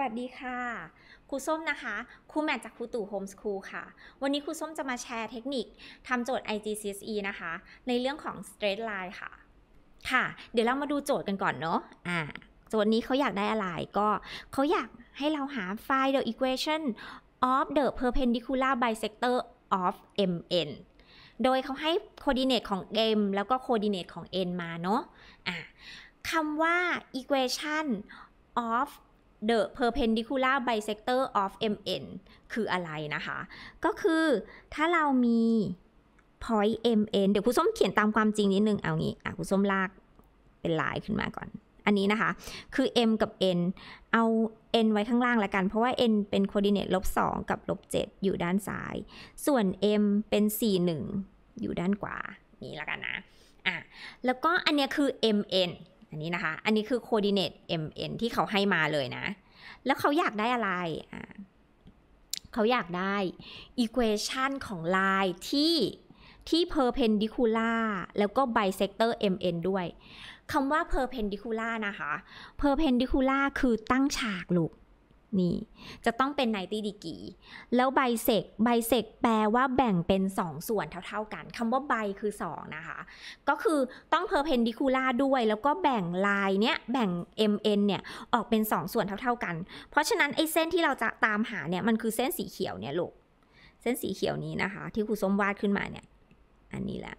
วัสดีค่ะ ครูส้มนะคะ ครูแมทจากครูตู่โฮมสคูลค่ะ วันนี้ครูส้มจะมาแชร์เทคนิคทำโจทย์ IGCSE นะคะ ในเรื่องของ straight line ค่ะ ค่ะ เดี๋ยวเรามาดูโจทย์กันก่อนเนาะอ่าโจทย์นี้เขาอยากได้อะไรก็เขาอยากให้เราหา find the equation of the perpendicular bisector of MN โดยเขาให้โคดิเนตของ m แล้วก็โคดิเนตของ n มาเนาะอ่าคำว่า equation of the perpendicular bisector of MN คืออะไรนะคะ ก็คือถ้าเรามี point MN เดี๋ยวครูส้มเขียนตามความจริงนิดนึง เอางี้ อ่ะครูส้มลากเป็นลายขึ้นมาก่อน อันนี้นะคะ คือ M กับ N เอา N ไว้ข้างล่างละกัน เพราะว่า N เป็นโคดิเนตลบ2 กับลบ7 อยู่ด้านซ้าย ส่วน M เป็น 4 1 อยู่ด้านขวานี่ละกันนะ อ่ะ แล้วก็อันเนี้ยคือ MN อันนี้นะคะ อันนี้คือ coordinate mn ที่เขาให้มาเลยนะ แล้วเขาอยากได้อะไร เขาอยากได้ equation ของ line ที่ที่ perpendicular แล้วก็ bisector mn ด้วย คำว่า perpendicular นะคะ perpendicular คือตั้งฉากลูกนี่ จะต้องเป็นไนตี้ดีกีแล้วไบเซกไบเซกแปลว่าแบ่งเป็น 2 ส่วนเท่าๆกัน คำว่าไบคือ 2 นะคะ ก็คือต้องเพอร์เพนดิคูล่าด้วย แล้วก็แบ่งลายเนี้ย แบ่ง MN เนี่ย ออกเป็น 2 ส่วนเท่าๆกัน เพราะฉะนั้น ไอ้เส้นที่เราจะตามหาเนี่ย มันคือเส้นสีเขียวเนี่ยลูก เส้นสีเขียวนี้นะคะ ที่ครูส้มวาดขึ้นมาเนี่ย อันนี้แหละ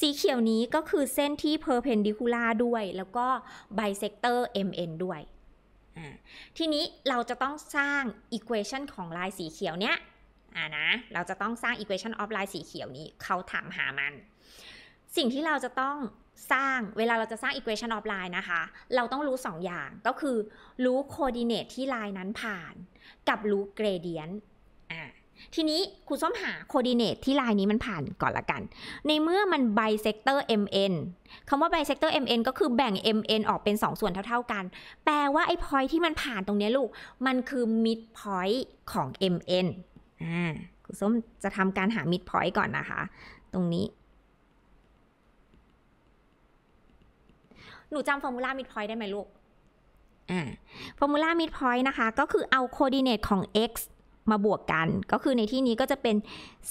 สีเขียวนี้ก็คือเส้นที่เพอร์เพนดิคูล่าด้วย แล้วก็ไบเซกเตอร์ MN ด้วยทีนี้เราจะต้องสร้าง equation ของลายสีเขียวเนี้ยอ่านะเราจะต้องสร้าง equation of ลายสีเขียวนี้เขาถามหามันสิ่งที่เราจะต้องสร้างเวลาเราจะสร้าง equation of line นะคะเราต้องรู้2ออย่างก็คือรู้ coordinate ที่ line นั้นผ่านกับรู้ gradient ทีนี้ครูส้มหาโคดิเนตที่ลายนี้มันผ่านก่อนละกัน ในเมื่อมันไบเซกเตอร์ mn คำว่าไบเซกเตอร์ mn ก็คือแบ่ง mn ออกเป็น 2 ส่วนเท่าๆกัน แปลว่าไอ้พอยที่มันผ่านตรงนี้ลูก มันคือมิดพอยของ mn อ่าครูส้มจะทำการหามิดพอยก่อนนะคะ ตรงนี้ หนูจำฟอร์มูลามิดพอยได้ไหมลูกอ่าฟอร์มูลามิดพอยนะคะ ก็คือเอาโคดิเนตของ x มาบวกกันก็คือในที่นี้ก็จะเป็น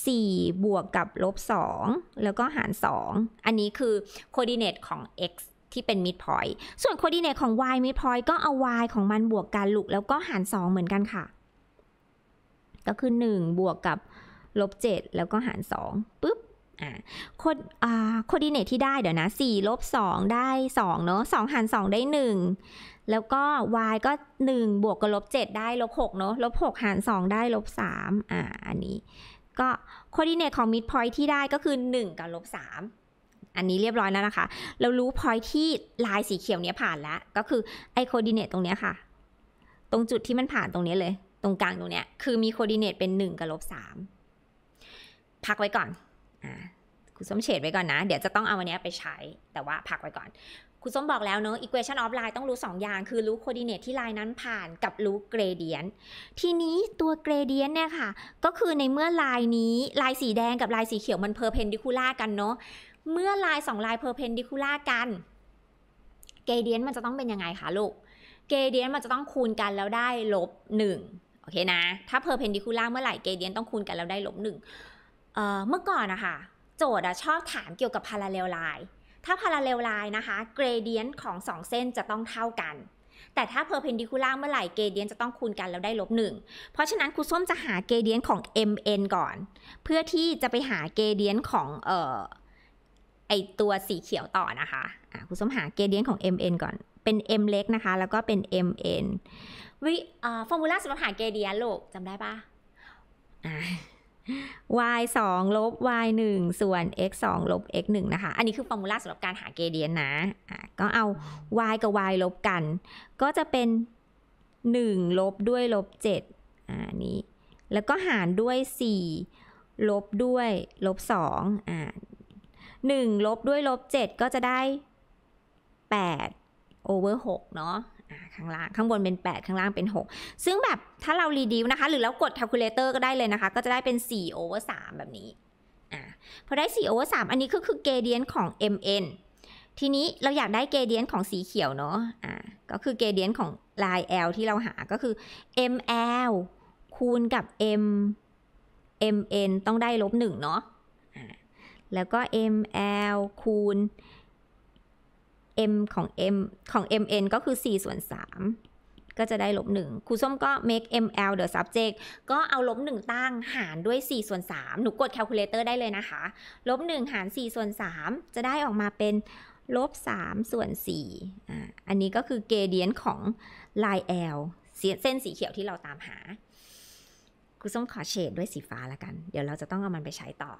4 บวกกับลบ2แล้วก็หาร 2 อันนี้คือโคดิเนตของ x ที่เป็นมิดพอยต์ส่วนโคดิเนตของ y มิดพอยต์ก็เอา y ของมันบวกกันลุกแล้วก็หาร 2 เหมือนกันค่ะ ก็คือ 1 บวกกับลบ7แล้วก็หาร2ปุ๊บโคดอ่าโคดิเนตที่ได้เดี๋ยวนะ4ลบ2ได้ 2 เนาะ2 หาร 2 ได้ 1 แล้วก็ y ก็1บวกกับลบ 7 ได้ลบ6เนาะลบ6หาร 2 ได้ลบ3อ่าอันนี้ก็โคดิเนตของมิดพอยที่ได้ก็คือ 1 กับลบ3 อันนี้เรียบร้อยแล้วนะคะ เรารู้พอยที่ลายสีเขียวเนี้ยผ่านแล้ว ก็คือไอโคดิเนตตรงเนี้ยค่ะ ตรงจุดที่มันผ่านตรงนี้เลย ตรงกลางตรงเนี้ย คือมีโคดิเนตเป็น 1 กับลบ3พักไว้ก่อนครูส้มเฉดไว้ก่อนนะ เดี๋ยวจะต้องเอาวันนี้ไปใช้ แต่ว่าพักไว้ก่อน ครูส้มบอกแล้วเนอะ equation of line ต้องรู้2 อย่าง คือรู้ coordinate ที่ line นั้นผ่านกับรู้ gradient ทีนี้ตัว gradient เนี่ยค่ะ ก็คือในเมื่อ line นี้ลน์สีแดงกับลน์สีเขียวมัน perpendicular กันเนอะเมื่อลน์สองลเพ perpendicular กัน gradient มันจะต้องเป็นยังไงคะลูก gradient มันจะต้องคูณกันแล้วได้ลบ1โอเคนะ ถ้า perpendicular เมื่อไหร่ gradient ต้องคูณกันแล้วได้ลบ1เมื่อก่อนนะคะโจทย์ชอบถามเกี่ยวกับพาราเรลไลน์ถ้าพาราเรลไลน์นะคะ เกรเดียนของ 2 เส้นจะต้องเท่ากัน แต่ถ้าเพอร์เพนดิคูล่าเมื่อไหร่เกรเดียนจะต้องคูณกันแล้วได้ลบหนึ่งเพราะฉะนั้นครูส้มจะหาเกรเดียนของ mn ก่อน เพื่อที่จะไปหาเกรเดียนของเออไอตัวสีเขียวต่อนะคะะครูส้มหาเกรเดียนของ mn ก่อน เป็น m เล็กนะคะ แล้วก็เป็น mn วิฟอร์มูลาสำหรับหาเกรเดียนลูกจำได้ปะ y 2ลบ y 1ส่วน x 2ลบ x 1นะคะ อันนี้คือฟอร์มูลาสำหรับการหาเกเดียนนะะก็เอา y กับ y ลบกัน ก็จะเป็น 1 ลบด้วย ลบ7อ่านี้ แล้วก็หารด้วย 4 ลบด้วย ลบ2อ่า1ลบด้วย ลบ 7 ก็จะได้ 8 over 6เนาะข้างล่าง ข้างบนเป็น 8 ข้างล่างเป็น 6 ซึ่งแบบถ้าเรารีดิวนะคะ หรือแล้วกดคูลเลเตอร์ก็ได้เลยนะคะ ก็จะได้เป็น4 over 3แบบนี้อพอได้4 over 3อันนี้ก็คือเกเดียนของ mn ทีนี้เราอยากได้เกเดียนของสีเขียวเนาะะก็คือเกเดียนของลาย L ที่เราหาก็คือ ml คูณกับ m mn ต้องได้ลบ1เนาะแล้วก็ ml คูณ m ของ m ของ mn ก็คือ 4 ส่วน 3ก็จะได้ลบ1ครูส้มก็ make ml the subject ก็เอาลบ1ตั้งหารด้วย 4 ส่วน3หนูกด calculator ได้เลยนะคะลบ1หาร4 ส่วน 3จะได้ออกมาเป็นลบ3ส่วน4อ่าอันนี้ก็คือเกเดียนของลาย L เส้นสีเขียวที่เราตามหา ครูส้มขอเฉดด้วยสีฟ้าละกัน เดี๋ยวเราจะต้องเอามันไปใช้ต่อ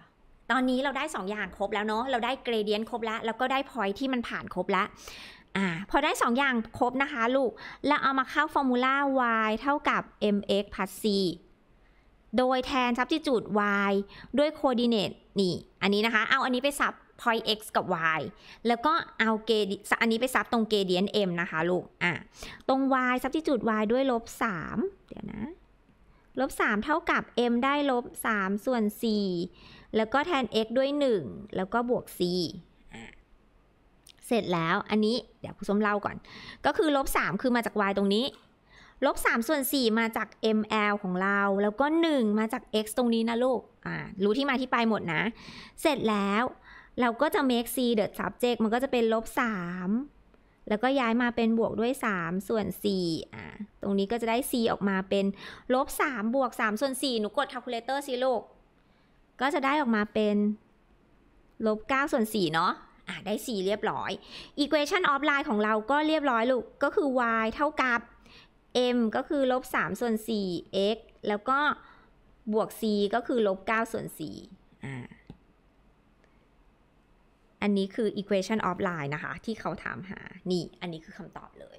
ตอนนี้เราได้ 2 อย่างครบแล้วเนาะ เราได้เกรเดียนครบแล้ว แล้วก็ได้พอยที่มันผ่านครบแล้วอพอได้ 2 อย่างครบนะคะลูก แล้วเอามาเข้าฟอร์มูล่า y เท่ากับ mx plus c โดยแทนซับจิจูด y ด้วยโคดิเนตนี่อันนี้นะคะ เอาอันนี้ไปสับ point x กับ y แล้วก็เอาเกอันนี้ไปซับตรงเกเดียน m นะคะลูกอ่ะตรง y ซับจิจูด y ด้วยลบ3เดี๋ยวนะลบ3เท่ากับ m ได้ลบ3ส่วน4แล้วก็แทน x ด้วย 1 แล้วก็บวก c เสร็จแล้ว อันนี้เดี๋ยวผู้ชมเล่าก่อน ก็คือลบ 3 คือมาจาก y ตรงนี้ ลบ 3 ส่วน 4 มาจาก ml ของเรา แล้วก็ 1 มาจาก x ตรงนี้นะลูกอ่ารู้ที่มาที่ไปหมดนะ เสร็จแล้วเราก็จะ make c the subject มันก็จะเป็นลบ 3 แล้วก็ย้ายมาเป็นบวกด้วย 3 ส่วน4อ่าตรงนี้ก็จะได้ c ออกมาเป็นลบ 3 บวก 3 ส่วน4หนูกดคลคูลเอเตอร์สิลูกก็จะได้ออกมาเป็น ลบ 9 ส่วน4เนาะอ่ะได้ 4 เรียบร้อย equation of line ของเราก็เรียบร้อยลูก ก็คือ y เท่ากับ m ก็คือ ลบ 3 ส่วน4 x แล้วก็บวก c ก็คือ ลบ 9 ส่วน4อ่าอันนี้คือ equation of line นะคะ ที่เขาถามหา นี่ อันนี้คือคำตอบเลย